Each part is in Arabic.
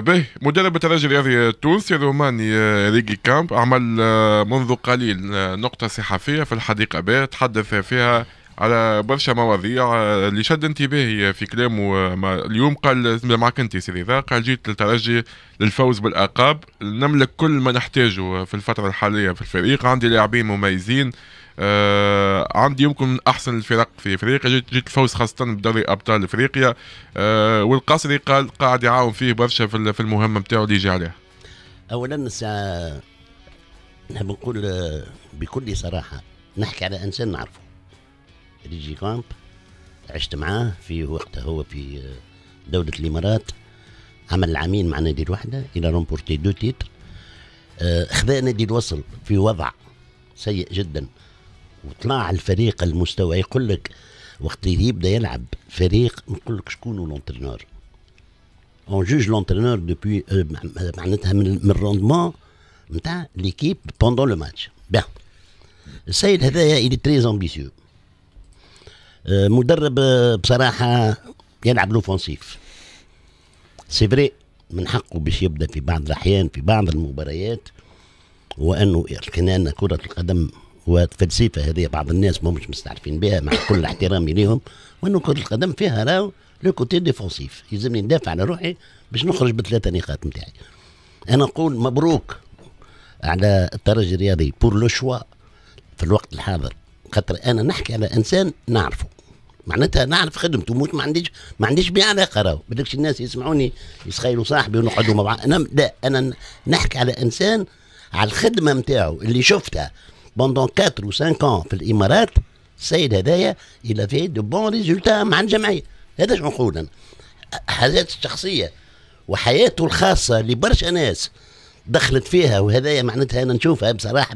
باهي مدرب الترجي الرياضي التونسي الروماني آه، ريجي كامب عمل آه، منذ قليل آه، نقطة صحفية في الحديقة باهي تحدث فيها على برشا مواضيع آه، اللي شد انتباهي في كلامه اليوم قال معك انت سيدي ذا قال جيت للترجي للفوز بالالقاب نملك كل ما نحتاجه في الفتره الحاليه في الفريق عندي لاعبين مميزين آه عندي يمكن من احسن الفرق في افريقيا جيت, جيت الفوز خاصه بدوري ابطال افريقيا آه والقصري قال قاعد يعاون فيه برشا في المهمه نتاعو اللي يجي عليها. اولا سا... نحب نقول آه، بكل صراحه نحكي على انسان نعرفه ريجي كامب عشت معاه في وقتها هو في آه، دولة الإمارات عمل عامين مع نادي الوحدة إلى رومبورتي دو تيتر آه، خذا نادي الوصل في وضع سيء جدا وطلع الفريق المستوى يقول لك وقت اللي يبدا يلعب فريق نقول لك شكون لونترينور اون جوج لونترينور دوبوي معناتها من الروندمون نتاع ليكيب بوندون لو ماتش بيان السيد هذايا الي تري امبيسيو آه، مدرب آه، بصراحه يلعب لوفونسيف سي فري من حقه باش يبدا في بعض الاحيان في بعض المباريات وانه كنا كره القدم والفلسفه هذه بعض الناس ما مش مستعرفين بها مع كل احترامي ليهم وانه كره القدم فيها راهو لو كوتي ديفونسيف يلزمني ندافع على روحي باش نخرج بثلاثه نقاط نتاعي انا نقول مبروك على الترجي الرياضي بور لو شوا في الوقت الحاضر خاطر انا نحكي على انسان نعرفه معناتها نعرف خدمته موت ما عنديش ما عنديش بيع علاقه راهو بدكش الناس يسمعوني يسخيلوا صاحبي ونقعدوا مع بعض انا لا انا نحكي على انسان على الخدمه نتاعو اللي شفتها بوندون 4 و 5 في الامارات السيد هذايا الى في دو بون ريزولتا مع الجمعيه هذا شنو نقول انا حاجات الشخصيه وحياته الخاصه لبرشا ناس دخلت فيها وهذايا معناتها انا نشوفها بصراحه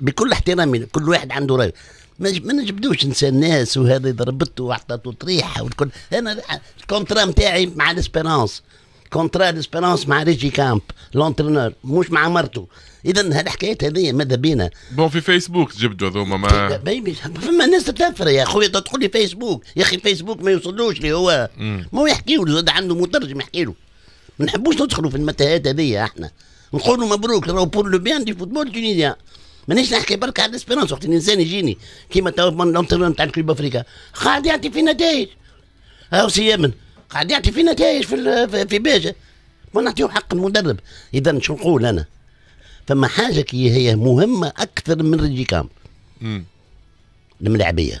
بكل احترامي كل واحد عنده راي ما نجبدوش ننسى الناس وهذا اذا ربطته طريحه والكل انا الكونترا نتاعي مع الاسبيرانس كونترا ليسبيرونس مع ريجي كامب لونترينور مش مع مرته اذا هذه الحكايات هذه ماذا بينا بون في فيسبوك جبدوا هذوما ما بيبي فما ناس تتنفر يا خويا تدخل لي فيسبوك يا اخي فيسبوك ما يوصلوش لي هو ما هو يحكي له زاد عنده مترجم يحكي له ما نحبوش ندخلوا في المتاهات هذه احنا نقولوا مبروك راهو بور لو بيان دي فوتبول تونيزيان مانيش نحكي برك على الاسبيرونس وقت الانسان يجيني كيما تو لونترون تاع الكلوب افريكا قاعد يعطي في نتائج هاو سي يمن قاعد يعطي في نتائج في في باجه ما نعطيو حق المدرب اذا شو نقول انا فما حاجه كي هي مهمه اكثر من ريجي ريجيكام الملاعبيه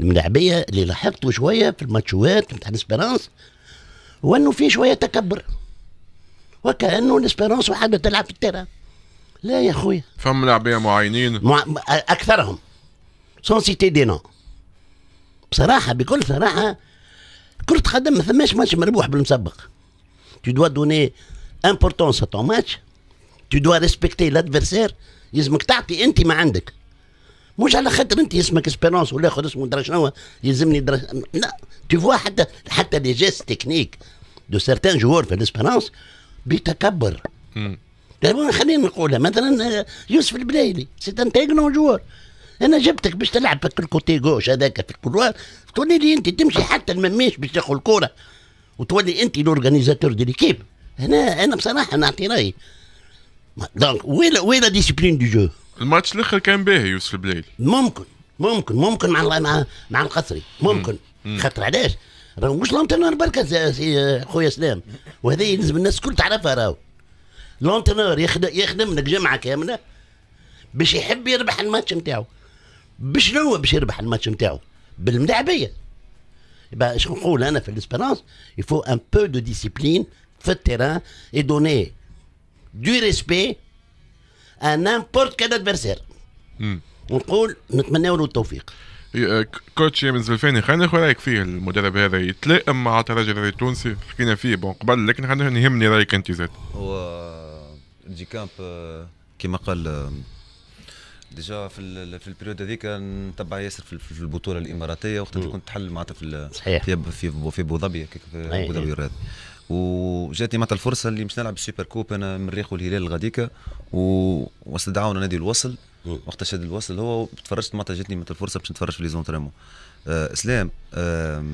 الملاعبيه اللي لاحظته شويه في الماتشوات نتاع الاسبيرونس وانه في شويه تكبر وكانه الاسبيرونس وحده تلعب في التيران لا يا خويا فهم لاعبيه معينين مع... اكثرهم سون سيتي دي نو بصراحه بكل صراحه كرة قدم ما ثماش ماتش مربوح بالمسبق تو دوا دوني امبورتونس تو ماتش تو دوا ريسبكتي لادفيرسير يلزمك تعطي انت ما عندك مش على خاطر انت اسمك اسبيرونس ولا اخر اسمه درا شنو يلزمني درا لا تو فوا حتى حتى لي جيست تكنيك دو سارتان جوار في الاسبيرونس بتكبر دابا خلينا نقولها مثلا آه، يوسف البلايلي سي ان تيكنون جوار انا جبتك باش تلعب في الكوتي جوش هذاك في الكولوار تولي لي انت تمشي حتى المميش باش تاخذ الكوره وتولي انت لورغانيزاتور دي ليكيب هنا انا بصراحه نعطي رايي دونك وين وين لا ديسيبلين دو جو الماتش الاخر كان باهي يوسف البلايلي ممكن ممكن ممكن مع مع مع القصري ممكن خاطر علاش راهو مش لونتينور بركه آه، خويا سلام وهذه لازم الناس الكل تعرفها راهو لونتنور يخدم يخدم لك جمعه كامله باش يحب يربح الماتش نتاعو بشنو باش يربح الماتش نتاعو بالملاعبيه يبقى شنو نقول انا في الاسبيرانس يفو ان بو دو ديسيبلين في التيران اي دوني دو ريسبي ان امبورت كان ادفيرسير ونقول نتمنى له التوفيق إيه، آه، كوتش من زلفاني خلينا ناخذ رايك فيه المدرب هذا يتلائم مع الترجي التونسي حكينا فيه بون قبل لكن خلينا يهمني رايك انت زاد نجي كامب آه، كما قال آه، ديجا في في البريود هذيك نتبع ياسر في البطوله الاماراتيه وقت اللي كنت تحل معناتها في صحيح في في في ابو ظبي في ابو ظبي الرياض وجاتني معناتها الفرصه اللي باش نلعب السوبر كوب انا من الريق والهلال غاديكا واستدعونا نادي الوصل وقت شد الوصل هو تفرجت معناتها جاتني معناتها الفرصه باش نتفرج في لي زونترينمون آه اسلام آه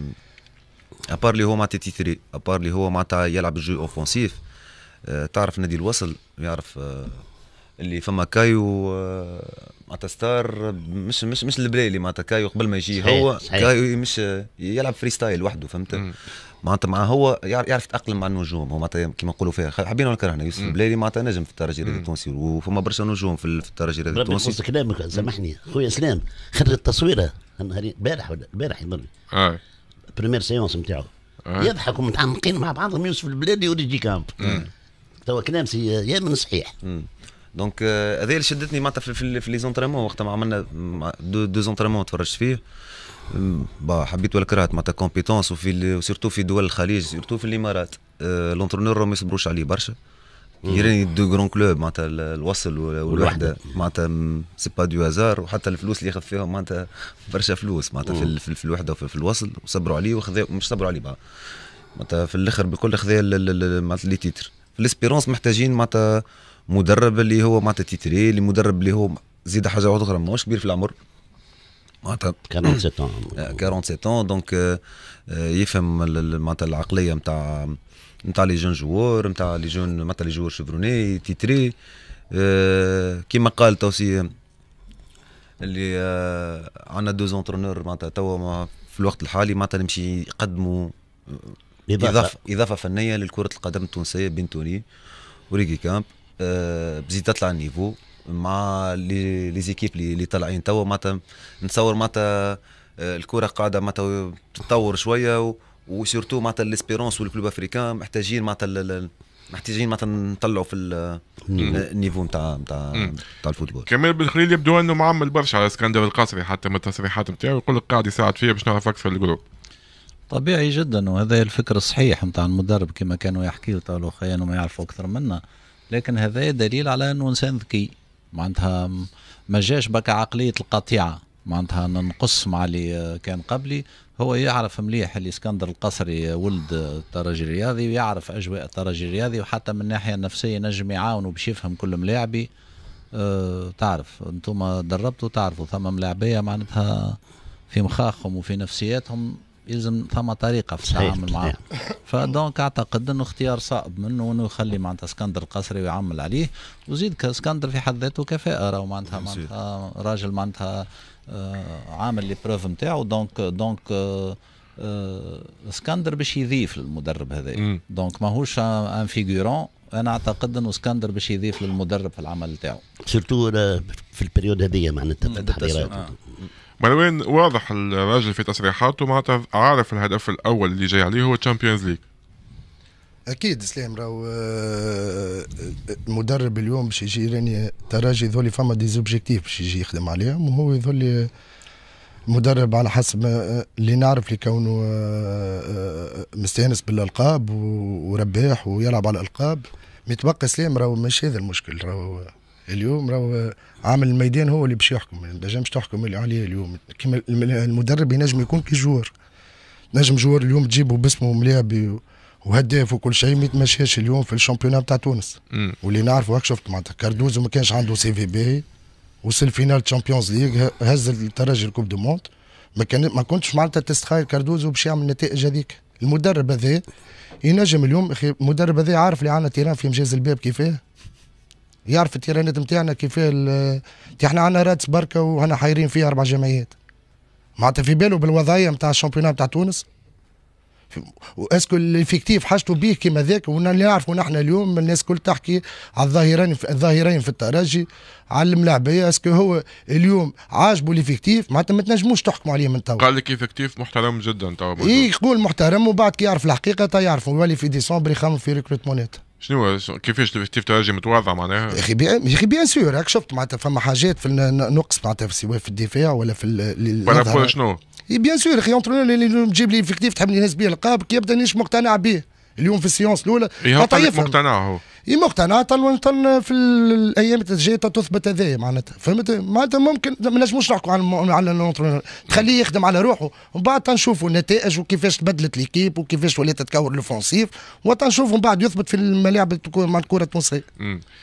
ابار اللي هو معناتها تي 3 ابار اللي هو معناتها يلعب الجو اوفونسيف آه، تعرف نادي الوصل يعرف آه، اللي فما كايو آه، معناتها ستار مش مش مش البلايلي معناتها كايو قبل ما يجي هو صحيح. كايو مش يلعب فري ستايل وحده فهمت معناتها مع هو يعرف يتاقلم مع النجوم هو معناتها كيما نقولوا فيها حابين ولا كرهنا يوسف البلايلي معناتها نجم في الترجي التونسي وفما برشا نجوم في الترجي التونسي ربي كلامك سامحني خويا اسلام خاطر التصويره البارح ولا البارح يظن بريمير سيونس نتاعو يضحكوا متعمقين مع بعضهم يوسف البلادي جي كامب توا كلام يا من صحيح دونك euh, هذا اللي شدتني معناتها في, في لي زونترينمون وقت ما عملنا دو, دو زونترينمون تفرجت فيه با حبيت ولا كرهت معناتها كومبيتونس وفي سيرتو في دول الخليج سيرتو في الامارات أه لونترونور ما يصبروش عليه برشا يراني دو كرون كلوب معناتها الوصل والوحده معناتها سي با دو هازار وحتى الفلوس اللي ياخذ فيهم معناتها برشا فلوس معناتها في, في, في الوحده وفي الوصل وصبروا عليه وخذوا مش صبروا عليه معناتها في الاخر بكل خذا معناتها لي تيتر في الاسبيرونس محتاجين معناتها مدرب اللي هو معناتها تيتري اللي مدرب اللي هو زيد حاجه واحده اخرى ماهوش كبير في العمر معناتها 47 ans 47 آه، ans دونك آه، آه، يفهم معناتها العقليه نتاع نتاع لي جون جوار نتاع لي جون معناتها لي جوار شيفروني تيتري كيما قال توسي اللي عندنا دو زونترونور معناتها توا في الوقت الحالي معناتها نمشي يقدموا إضافة. إضافة, فنية لكرة القدم التونسية بين توني وريكي كامب آه، بزيد تطلع النيفو مع ليزيكيب اللي طالعين توا معناتها نتصور معناتها آه، الكره قاعده معناتها تتطور شويه وسورتو معناتها ليسبيرونس والكلوب افريكان محتاجين معناتها محتاجين معناتها نطلعوا في نعم. النيفو نتاع نتاع نتاع الفوتبول كمال بن خليل يبدو انه معمل برشا على اسكندر القصري حتى من التصريحات نتاعو يقول لك قاعد يساعد فيا باش نعرف اكثر الجروب طبيعي جدا وهذا الفكر الصحيح نتاع المدرب كما كانوا يحكيوا تاع الاخرين وما يعرفوا اكثر منا لكن هذا دليل على انه انسان ذكي معناتها ما جاش بك عقليه القطيعه معناتها ننقص مع اللي كان قبلي هو يعرف مليح اللي اسكندر القصري ولد الترجي الرياضي ويعرف اجواء الترجي الرياضي وحتى من الناحيه النفسيه نجم يعاونه باش يفهم كل ملاعبي أه تعرف انتم دربتوا تعرفوا ثم ملاعبيه معناتها في مخاخهم وفي نفسياتهم يلزم ثم طريقه في التعامل معه فدونك اعتقد انه اختيار صعب منه انه يخلي معناتها اسكندر القصري ويعمل عليه وزيد اسكندر في حد ذاته كفاءه راهو معناتها معناتها راجل معناتها آه، عامل لي بروف نتاعو دونك دونك آه، اسكندر باش يضيف للمدرب هذا دونك ماهوش ان فيغورون انا اعتقد انه اسكندر باش يضيف للمدرب في العمل نتاعو سيرتو آه، في البريود هذه معناتها في التحضيرات مروان واضح الراجل في تصريحاته معناتها عارف الهدف الاول اللي جاي عليه هو تشامبيونز ليج اكيد سلام راهو آه، آه، المدرب اليوم باش يجي راني تراجي ذولي فما دي زوبجيكتيف باش يجي يخدم عليهم وهو يظل مدرب على حسب آه، اللي نعرف اللي كونه مستانس بالالقاب ورباح ويلعب على الالقاب متبقى سلام راهو مش هذا المشكل راهو اليوم راهو عامل الميدان هو اللي باش يحكم ما نجمش تحكم اللي عليه اليوم كيما المدرب ينجم يكون كي جوار نجم جوار اليوم تجيبه باسمه ملاعب وهداف وكل شيء ما يتمشاش اليوم في الشامبيونات بتاع تونس واللي نعرفه هاك شفت معناتها كاردوزو ما كانش عنده سي في بي وصل فينال تشامبيونز ليغ هز الترجي الكوب دو موند ما كان ما كنتش معناتها تستخيل كاردوزو باش يعمل النتائج هذيك المدرب هذا ينجم اليوم اخي المدرب هذا عارف اللي عندنا تيران في مجاز الباب كيفاه يعرف التيرانات نتاعنا كيفاه احنا عندنا راتس بركه وهنا حايرين فيه اربع جمعيات معناتها في باله بالوضعيه نتاع الشامبيونات نتاع تونس اسكو الافكتيف حاجته بيه كيما ذاك واللي نعرفوا نحن اليوم الناس كل تحكي على الظاهرين في الظاهرين في الترجي على الملاعبيه اسكو هو اليوم عاجبه الافكتيف معناتها ما تنجموش تحكموا عليه من توا قال لك افكتيف محترم جدا توا اي يقول محترم وبعد كي يعرف الحقيقه تا يعرف يولي في ديسمبر يخمم في ريكروتمونات شنو كيفاش الافكتيف تاعها متواضع معناها يا اخي بيان يا اخي بيان سور راك شفت معناتها فما حاجات في النقص معناتها سواء في الدفاع ولا في بارابول شنو بيان سور اخي اونترونور اللي تجيب لي الافكتيف تحب لي ناس بيه القاب يبدا نيش مقتنع به اليوم في السيونس الاولى يهبط مقتنع هو اي مقتنع تن تن في الايام الجايه تثبت هذايا معناتها فهمت معناتها ممكن ما نجموش نحكوا على على تخليه يخدم على روحه ومن بعد تنشوفوا النتائج وكيفاش تبدلت ليكيب وكيفاش ولات تتكور لوفونسيف وتنشوفوا من بعد يثبت في الملاعب مع الكره التونسيه.